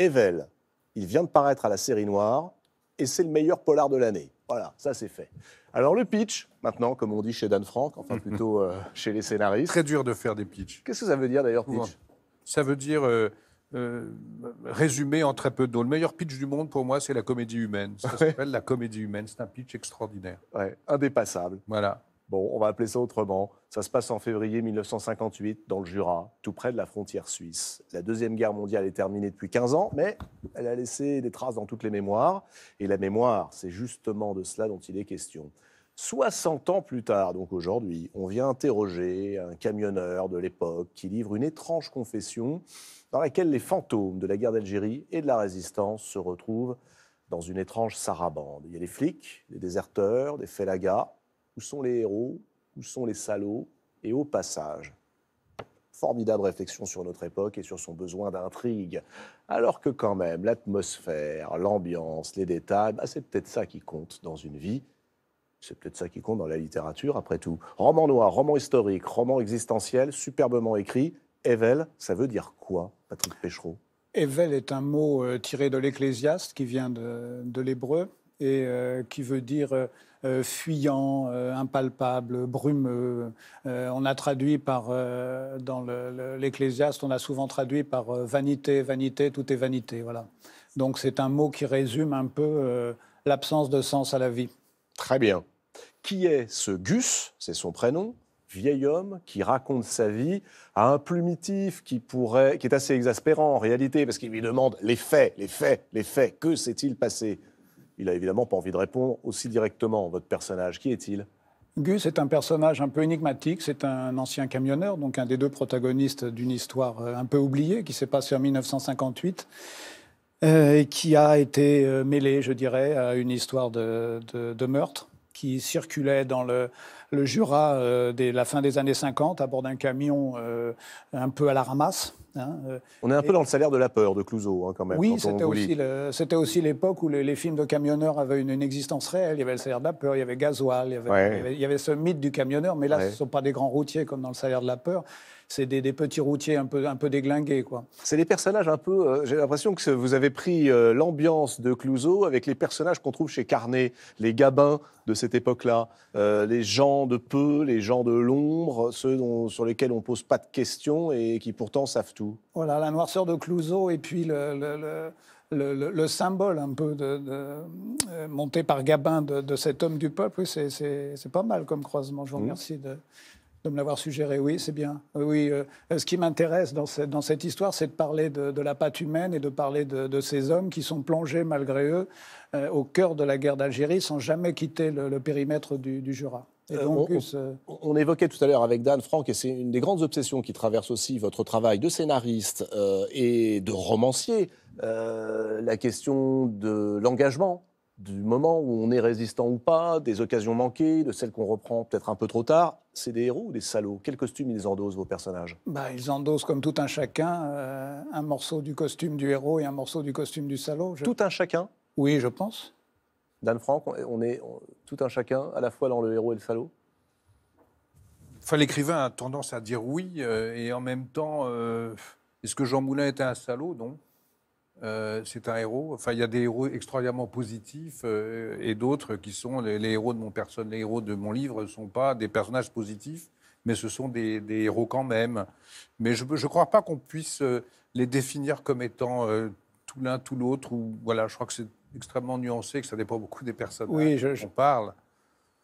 Evel. Il vient de paraître à la série noire et c'est le meilleur polar de l'année. Voilà, ça c'est fait. Alors le pitch, maintenant, comme on dit chez Dan Franck, enfin plutôt euh, chez les scénaristes. Très dur de faire des pitchs. Qu'est-ce que ça veut dire d'ailleurs, pitch Ça veut dire euh, euh résumer en très peu de mots. Le meilleur pitch du monde pour moi, c'est la comédie humaine. Ça s'appelle la comédie humaine. C'est un pitch extraordinaire. Ouais, indépassable. Voilà. Bon, on va appeler ça autrement. Ça se passe en février 1958 dans le Jura, tout près de la frontière suisse. La Deuxième Guerre mondiale est terminée depuis 15 ans, mais elle a laissé des traces dans toutes les mémoires. Et la mémoire, c'est justement de cela dont il est question. 60 ans plus tard, donc aujourd'hui, on vient interroger un camionneur de l'époque qui livre une étrange confession dans laquelle les fantômes de la guerre d'Algérie et de la résistance se retrouvent dans une étrange sarabande. Il y a des flics, des déserteurs, des félagas, où sont les héros Où sont les salauds Et au passage, formidable réflexion sur notre époque et sur son besoin d'intrigue. Alors que quand même, l'atmosphère, l'ambiance, les détails, bah, c'est peut-être ça qui compte dans une vie. C'est peut-être ça qui compte dans la littérature, après tout. Roman noir, roman historique, roman existentiel, superbement écrit. Evel, ça veut dire quoi, Patrick Péchereau Evel est un mot euh, tiré de l'Ecclésiaste qui vient de, l'hébreu et euh, qui veut dire euh, euh, fuyant, euh, impalpable, brumeux. Euh, on a traduit par, dans l'Ecclésiaste, on a souvent traduit par vanité, vanité, tout est vanité. Voilà. Donc c'est un mot qui résume un peu l'absence de sens à la vie. Très bien. Qui est ce Gus C'est son prénom vieil homme qui raconte sa vie à un plumitif qui pourrait, qui est assez exaspérant en réalité, parce qu'il lui demande les faits, les faits, les faits. Que s'est-il passé il a évidemment pas envie de répondre aussi directement. Votre personnage, qui est-il Gus est un personnage un peu énigmatique. C'est un ancien camionneur, donc un des deux protagonistes d'une histoire euh, un peu oubliée qui s'est passée en 1958 euh, et qui a été euh, mêlé, je dirais, à une histoire de meurtre qui circulait dans le, le Jura euh, dès la fin des années 50 à bord d'un camion euh, un peu à la ramasse. Hein, euh, on est un peu dans le salaire de la peur de Clouseau, hein, quand même. Oui, c'était aussi, aussi l'époque où les, films de camionneurs avaient une, existence réelle. Il y avait le salaire de la peur, il y avait Gasoil, il y avait, il y avait, ce mythe du camionneur, mais là, ce ne sont pas des grands routiers comme dans le salaire de la peur c'est des, petits routiers un peu, un peu déglingués. C'est des personnages un peu. Euh, j'ai l'impression que vous avez pris euh, l'ambiance de Clouseau avec les personnages qu'on trouve chez Carnet, les gabins de cette époque-là, euh, les gens de peu, les gens de l'ombre, ceux sur lesquels on ne pose pas de questions et qui pourtant savent tout. Voilà, la noirceur de Clouseau et puis le... symbole un peu monté par Gabin de, cet homme du peuple, c'est pas mal comme croisement. Je vous mmh. remercie de, de me l'avoir suggéré. Oui, c'est bien. Oui, euh, ce qui m'intéresse dans, cette histoire, c'est de parler de, la patte humaine et de parler de, ces hommes qui sont plongés, malgré eux, euh, au cœur de la guerre d'Algérie sans jamais quitter le, périmètre du, Jura. Euh, on, évoquait tout à l'heure avec Dan, Franck, et c'est une des grandes obsessions qui traverse aussi votre travail de scénariste et de romancier, la question de l'engagement, du moment où on est résistant ou pas, des occasions manquées, de celles qu'on reprend peut-être un peu trop tard. C'est des héros ou des salauds Quel costume ils endossent, vos personnages bah, Ils endossent, comme tout un chacun, euh, un morceau du costume du héros et un morceau du costume du salaud. Tout un chacun Oui, je pense. Dan Franck, on est tout un chacun, à la fois dans le héros et le salaud Enfin, l'écrivain a tendance à dire oui, euh, et en même temps, euh, est-ce que Jean Moulin était un salaud Non. Euh, c'est un héros. Enfin, il y a des héros extraordinairement positifs euh, et d'autres qui sont les, héros de mon personne, les héros de mon livre ne sont pas des personnages positifs, mais ce sont des, héros quand même. Mais je ne crois pas qu'on puisse euh, les définir comme étant tout l'un, tout l'autre. Ou voilà, je crois que c'est extrêmement nuancé, que ça dépend beaucoup des personnes. oui, je, parle.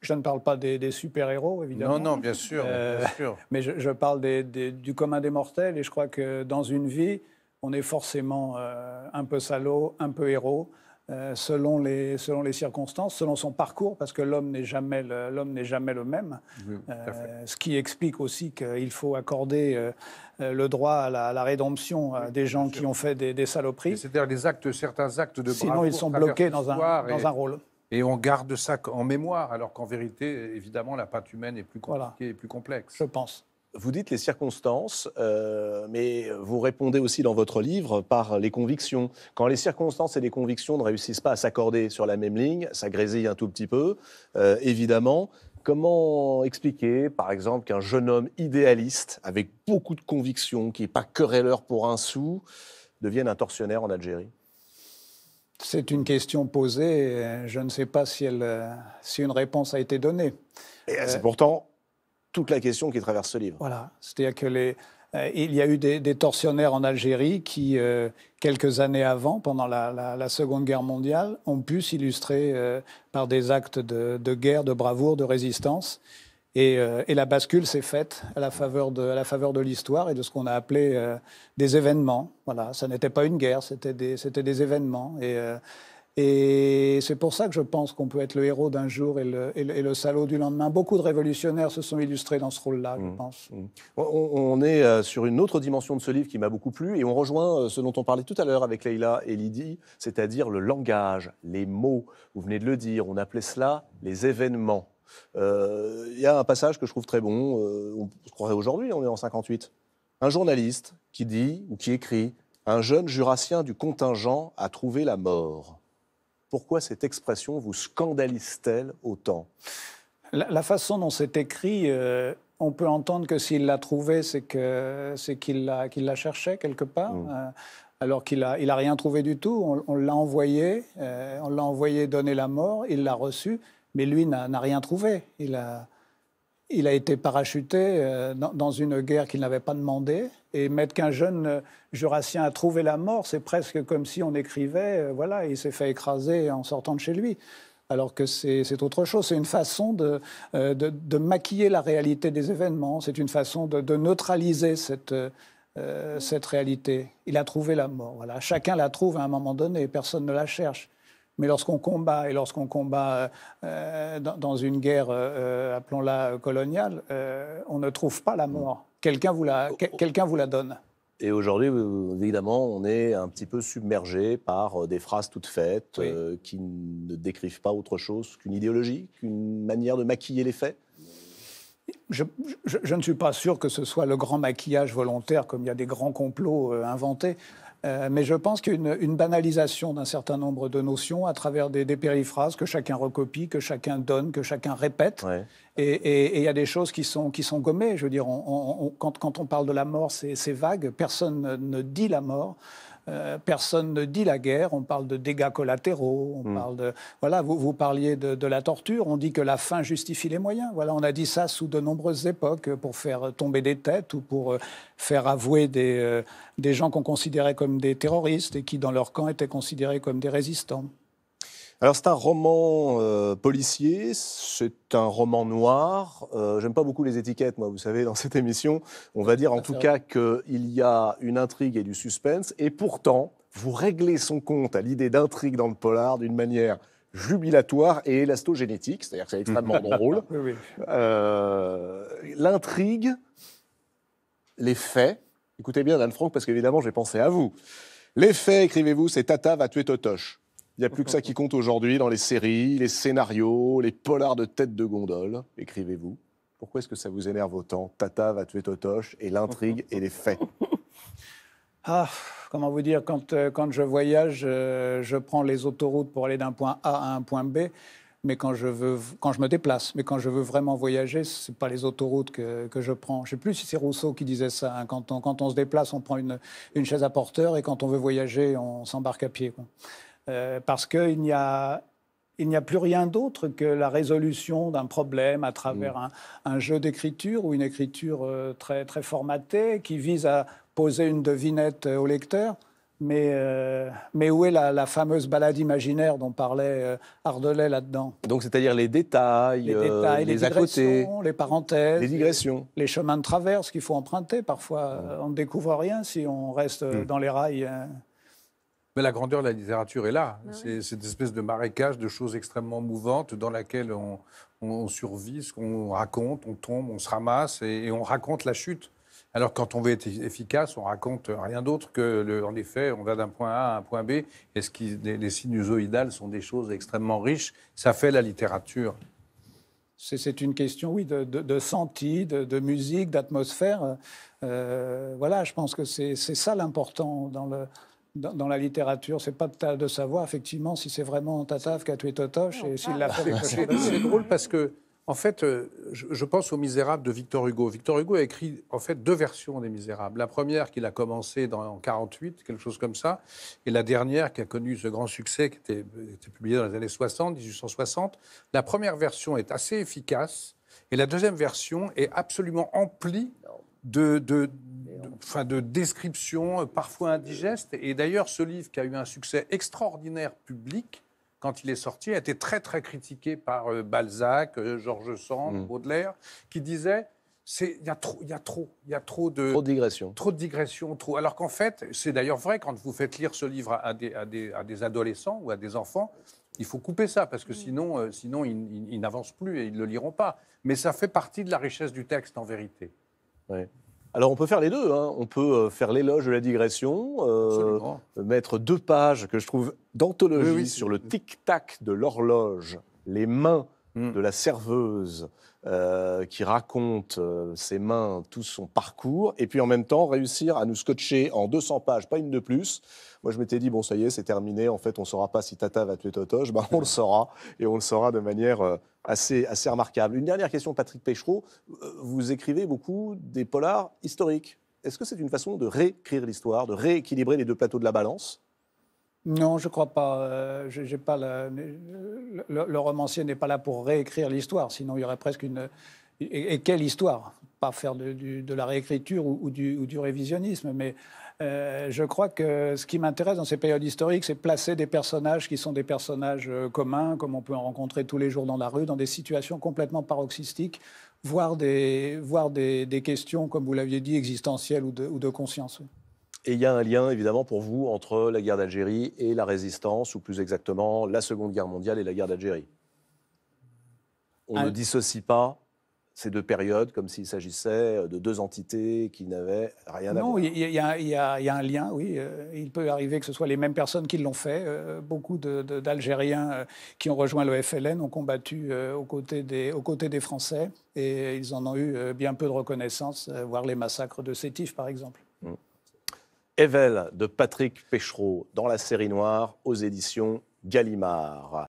Je ne parle pas des, super-héros, évidemment. Non, non, bien sûr. Mais je, parle du commun des mortels, et je crois que dans une vie, on est forcément euh, un peu salaud, un peu héros. Euh, selon, les, circonstances, selon son parcours, parce que l'homme n'est jamais, l'homme n'est jamais le même. Euh, ce qui explique aussi qu'il faut accorder le droit à la, rédemption des gens qui ont fait des, saloperies. C'est-à-dire actes, certains actes de Sinon, ils sont bloqués dans un, dans un rôle. Et on garde ça en mémoire, alors qu'en vérité, évidemment, la pâte humaine est plus plus complexe. Je pense. Vous dites les circonstances, euh, mais vous répondez aussi dans votre livre par les convictions. Quand les circonstances et les convictions ne réussissent pas à s'accorder sur la même ligne, ça grésille un tout petit peu, euh, évidemment. Comment expliquer, par exemple, qu'un jeune homme idéaliste, avec beaucoup de convictions, qui n'est pas querelleur pour un sou, devienne un tortionnaire en Algérie c'est une question posée. Je ne sais pas si, euh, si une réponse a été donnée. C'est pourtant toute la question qui traverse ce livre. Voilà, c'est-à-dire que les, euh, il y a eu des, des tortionnaires en Algérie qui, euh, quelques années avant, pendant la, la, la, Seconde Guerre mondiale, ont pu s'illustrer euh, par des actes de, de, guerre, de bravoure, de résistance. Et, et la bascule s'est faite à la faveur de la faveur de l'histoire et de ce qu'on a appelé des événements. Voilà, ça n'était pas une guerre, c'était des, c'était des, événements. Et et c'est pour ça que je pense qu'on peut être le héros d'un jour et le, salaud du lendemain. Beaucoup de révolutionnaires se sont illustrés dans ce rôle-là, je mmh. pense. Mmh. On, est euh, sur une autre dimension de ce livre qui m'a beaucoup plu et on rejoint euh, ce dont on parlait tout à l'heure avec Leïla et Lydie, c'est-à-dire le langage, les mots. Vous venez de le dire, on appelait cela les événements. Euh, il y a un passage que je trouve très bon, on se croirait aujourd'hui, on est en 58. Un journaliste qui dit ou qui écrit Un jeune jurassien du contingent a trouvé la mort. Pourquoi cette expression vous scandalise-t-elle autant la, façon dont c'est écrit, euh, on peut entendre que s'il l'a trouvé c'est qu'il la, cherchait quelque part. Mm. Euh, alors qu'il n'a a rien trouvé du tout. On, l'a envoyé, euh, on l'a donner la mort, il l'a reçu, mais lui n'a rien trouvé. Il a, il a été parachuté euh, dans une guerre qu'il n'avait pas demandé. Et mettre qu'un jeune euh, jurassien a trouvé la mort, c'est presque comme si on écrivait, euh, voilà, il s'est fait écraser en sortant de chez lui. Alors que c'est autre chose, c'est une façon de, maquiller la réalité des événements, c'est une façon de, neutraliser cette, cette réalité. Il a trouvé la mort. Voilà. Chacun la trouve à un moment donné, personne ne la cherche. Mais lorsqu'on combat, et lorsqu'on combat euh, dans, une guerre, euh, appelons-la coloniale, euh, on ne trouve pas la mort. Mm. Quelqu'un vous, la, oh, oh. quelqu'un vous la donne. Et aujourd'hui, évidemment, on est un petit peu submergé par des phrases toutes faites qui ne décrivent pas autre chose qu'une idéologie, qu'une manière de maquiller les faits. Je, ne suis pas sûr que ce soit le grand maquillage volontaire, comme il y a des grands complots inventés. Euh, mais je pense qu'une banalisation d'un certain nombre de notions à travers des, périphrases que chacun recopie, que chacun donne, que chacun répète. Et il y a des choses qui sont, qui sont gommées. Je veux dire, quand on parle de la mort, c'est vague. Personne ne dit la mort. Euh, personne ne dit la guerre, on parle de dégâts collatéraux, on hmm. parle de... Voilà, vous, parliez de, la torture, on dit que la fin justifie les moyens. Voilà, on a dit ça sous de nombreuses époques pour faire tomber des têtes ou pour euh, faire avouer euh, des gens qu'on considérait comme des terroristes et qui, dans leur camp, étaient considérés comme des résistants. Alors c'est un roman euh, policier, c'est un roman noir. Euh, j'aime pas beaucoup les étiquettes, moi, vous savez, dans cette émission. On va dire en tout cas qu'il y a une intrigue et du suspense, et pourtant, vous réglez son compte à l'idée d'intrigue dans le polar d'une manière jubilatoire et élastogénétique, c'est-à-dire que c'est extrêmement drôle. Euh, l'intrigue, les faits, écoutez bien Dan Franck, parce qu'évidemment j'ai pensé à vous. Les faits, écrivez-vous, c'est Tata va tuer Totoche. Il n'y a plus que ça qui compte aujourd'hui dans les séries, les scénarios, les polars de tête de gondole. Écrivez-vous. Pourquoi est-ce que ça vous énerve autant Tata va tuer Totoche et l'intrigue et les faits. Ah, comment vous dire, quand, euh, je voyage, euh, je, prends les autoroutes pour aller d'un point A à un point B mais quand je, veux, quand je me déplace, mais quand je veux vraiment voyager, ce n'est pas les autoroutes que, je prends. Je ne sais plus si c'est Rousseau qui disait ça. Hein. Quand, on, se déplace, on prend une, chaise à porteur, et quand on veut voyager, on s'embarque à pied. Euh, parce qu'il n'y a il n'y a plus rien d'autre que la résolution d'un problème à travers mm. un, jeu d'écriture ou une écriture euh, très, très formatée qui vise à poser une devinette euh, au lecteur. Mais, mais où est la, fameuse balade imaginaire dont parlait Ardelet là-dedans Donc, c'est-à-dire les détails, les, digressions, les, parenthèses, les digressions, les, chemins de traverse qu'il faut emprunter. Parfois, on ne découvre rien si on reste mm. dans les rails. Hein. Mais la grandeur de la littérature est là. Bah c'est cette espèce de marécage de choses extrêmement mouvantes dans laquelle on, on, survit, ce qu'on raconte, on tombe, on se ramasse et, on raconte la chute. Alors quand on veut être efficace, on raconte rien d'autre que, le, en effet, on va d'un point A à un point B. Et ce qui, les, sinusoïdales sont des choses extrêmement riches. Ça fait la littérature. C'est une question, oui, de, de senti, de, musique, d'atmosphère. Euh, voilà, je pense que c'est ça l'important dans le, dans, la littérature. C'est pas de, savoir effectivement si c'est vraiment Tataf qui a tué Totoche et s'il l'a fait. Ah. C'est drôle parce que en fait, euh, je, pense aux Misérables de Victor Hugo. Victor Hugo a écrit en fait deux versions des Misérables. La première qu'il a commencé en 48, quelque chose comme ça, et la dernière qui a connu ce grand succès, qui était, était publiée dans les années 60, 1860. La première version est assez efficace, et la deuxième version est absolument emplie de, de, descriptions euh, parfois indigeste Et d'ailleurs, ce livre qui a eu un succès extraordinaire public, quand il est sorti, a été très très critiqué par euh, Balzac, euh, Georges Sand, mm. Baudelaire, qui disaient il y a trop, il y a trop, il y a trop de trop de digressions, trop de trop. Alors qu'en fait, c'est d'ailleurs vrai quand vous faites lire ce livre à des, à, des, adolescents ou à des enfants, il faut couper ça parce que mm. sinon, sinon ils, ils n'avancent plus et ils ne le liront pas. Mais ça fait partie de la richesse du texte en vérité. Alors on peut faire les deux, hein. on peut euh, faire l'éloge de la digression, euh, mettre deux pages que je trouve d'anthologie sur le tic-tac de l'horloge, les mains Mm. de la serveuse euh, qui raconte euh, ses mains, tout son parcours, et puis en même temps réussir à nous scotcher en 200 pages, pas une de plus. Moi, je m'étais dit, bon, ça y est, c'est terminé. En fait, on ne saura pas si Tata va tuer Totoche. Ben, on le saura, et on le saura de manière euh, assez, assez remarquable. Une dernière question, Patrick Péchereau. Vous écrivez beaucoup des polars historiques. Est-ce que c'est une façon de réécrire l'histoire, de rééquilibrer les deux plateaux de la balance non, je ne crois pas. Euh, le, romancier n'est pas là pour réécrire l'histoire, sinon il y aurait presque une. Et, quelle histoire Pas faire de, la réécriture ou, du, révisionnisme, mais euh, je crois que ce qui m'intéresse dans ces périodes historiques, c'est placer des personnages qui sont des personnages euh, communs, comme on peut en rencontrer tous les jours dans la rue, dans des situations complètement paroxystiques, voire des, des, questions, comme vous l'aviez dit, existentielles ou de conscience. Et il y a un lien, évidemment, pour vous, entre la guerre d'Algérie et la résistance, ou plus exactement, la Seconde Guerre mondiale et la guerre d'Algérie. On ah. ne dissocie pas ces deux périodes comme s'il s'agissait euh, de deux entités qui n'avaient rien à voir. Non, il y, a un lien, oui. Euh, il peut arriver que ce soit les mêmes personnes qui l'ont fait. Euh, beaucoup d'Algériens qui ont rejoint le FLN ont combattu aux côtés, des, aux côtés des Français et ils en ont eu bien peu de reconnaissance, voire les massacres de Sétif, par exemple. Evel de Patrick Péchereau dans la série noire aux éditions Gallimard.